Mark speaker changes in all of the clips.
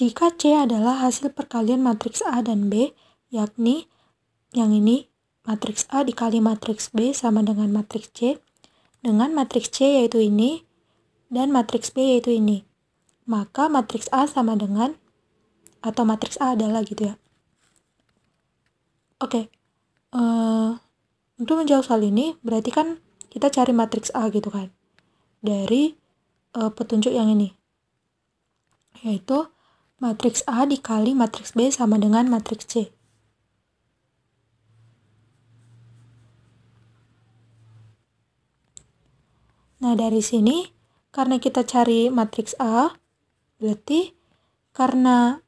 Speaker 1: Jika C adalah hasil perkalian matriks A dan B, yakni yang ini matriks A dikali matriks B sama dengan matriks C, dengan matriks C yaitu ini, dan matriks B yaitu ini. Maka matriks A sama dengan, atau matriks A adalah gitu ya. Oke, okay. uh, eh, untuk menjawab soal ini, berarti kan kita cari matriks A gitu kan, dari uh, petunjuk yang ini, yaitu matriks A dikali matriks B sama dengan matriks C. Nah, dari sini, karena kita cari matriks A, berarti karena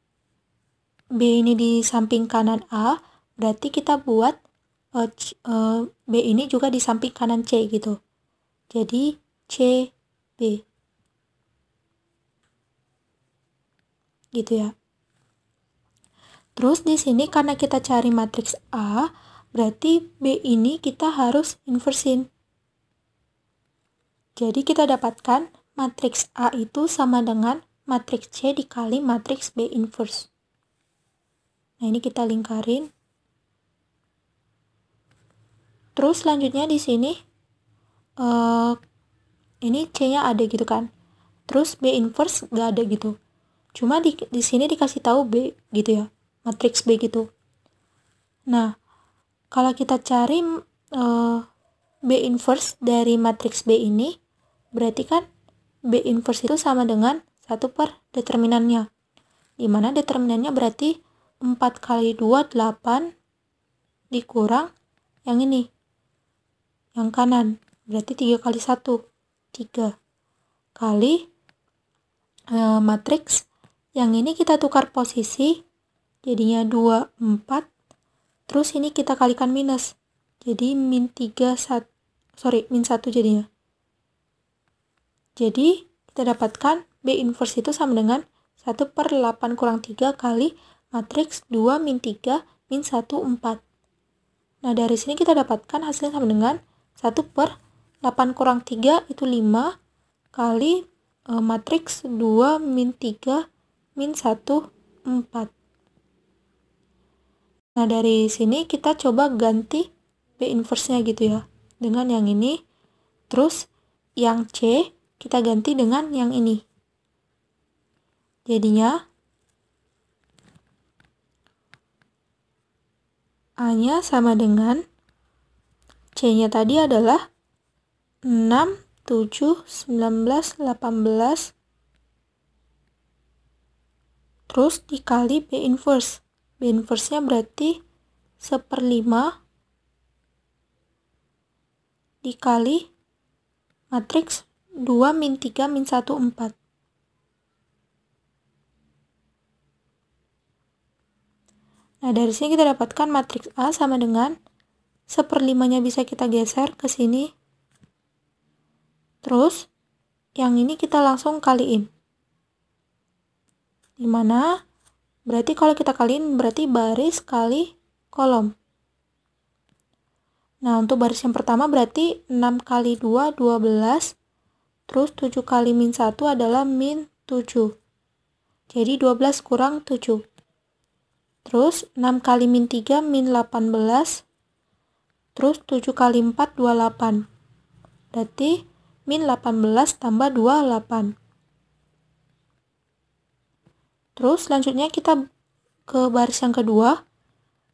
Speaker 1: B ini di samping kanan A, berarti kita buat uh, B ini juga di samping kanan C gitu. Jadi, C, B. gitu ya. Terus di sini karena kita cari matriks A, berarti B ini kita harus inversin. Jadi kita dapatkan matriks A itu sama dengan matriks C dikali matriks B inverse. Nah, ini kita lingkarin. Terus selanjutnya di sini uh, ini C-nya ada gitu kan. Terus B inverse gak ada gitu cuma di di sini dikasih tahu B gitu ya matriks B gitu nah kalau kita cari uh, B inverse dari matriks B ini berarti kan B inverse itu sama dengan satu per determinannya dimana determinannya berarti 4 kali 2 8 dikurang yang ini yang kanan berarti 3 kali 1 3 kali e, matriks yang ini kita tukar posisi, jadinya 2, 4. Terus ini kita kalikan minus. Jadi min 3, 1, sorry, min 1 jadinya. Jadi, kita dapatkan B inverse itu sama dengan 1 per 8 kurang 3 kali matriks 2 min 3 min 1, 4. Nah, dari sini kita dapatkan hasilnya sama dengan 1 per 8 kurang 3 itu 5 kali e, matriks 2 min 3 min 1, 4. Nah, dari sini kita coba ganti B inverse-nya gitu ya, dengan yang ini. Terus, yang C kita ganti dengan yang ini. Jadinya, A-nya sama dengan C-nya tadi adalah 6, 7, 19, 18, terus dikali B inverse. B inverse-nya berarti 1 per 5 dikali matriks 2 min 3 min 1 4. Nah, dari sini kita dapatkan matriks A sama dengan 1 per 5-nya bisa kita geser ke sini. Terus, yang ini kita langsung kaliin. Dimana berarti kalau kita kaliin berarti baris kali kolom. Nah, untuk baris yang pertama berarti 6 kali 2, 12. Terus 7 kali min 1 adalah min 7. Jadi 12 kurang 7. Terus 6 kali min 3, min 18. Terus 7 kali 4, 28. Berarti min 18 tambah 28. Terus selanjutnya kita ke baris yang kedua.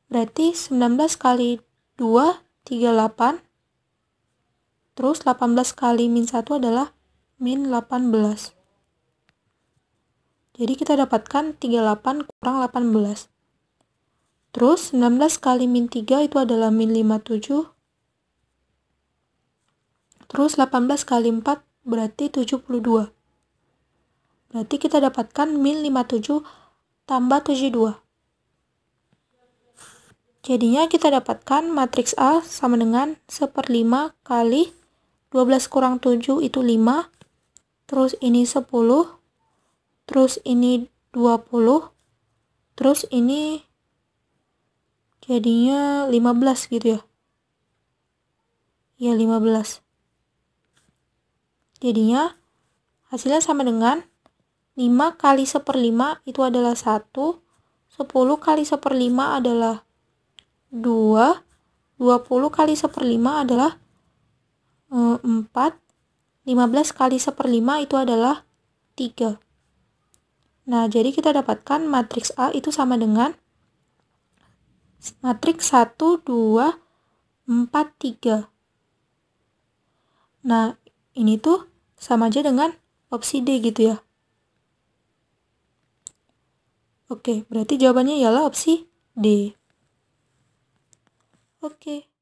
Speaker 1: Berarti 19 kali 2, 38. Terus 18 kali min 1 adalah min 18. Jadi kita dapatkan 38 kurang 18. Terus 19 kali min 3 itu adalah min 57. Terus 18 kali 4 berarti 72. Berarti kita dapatkan min 57 tambah 72. Jadinya kita dapatkan matriks A sama dengan 1 per 5 kali 12 kurang 7 itu 5. Terus ini 10. Terus ini 20. Terus ini jadinya 15 gitu ya. Ya 15. Jadinya hasilnya sama dengan 5 kali seperlima itu adalah 1, 10 kali seperlima adalah 2, 20 kali seperlima adalah 4, eh, 15 kali seperlima itu adalah 3. Nah, jadi kita dapatkan matriks A itu sama dengan matriks 1, 2, 4, 3. Nah, ini tuh sama aja dengan opsi D gitu ya. Oke, berarti jawabannya ialah opsi D. Oke.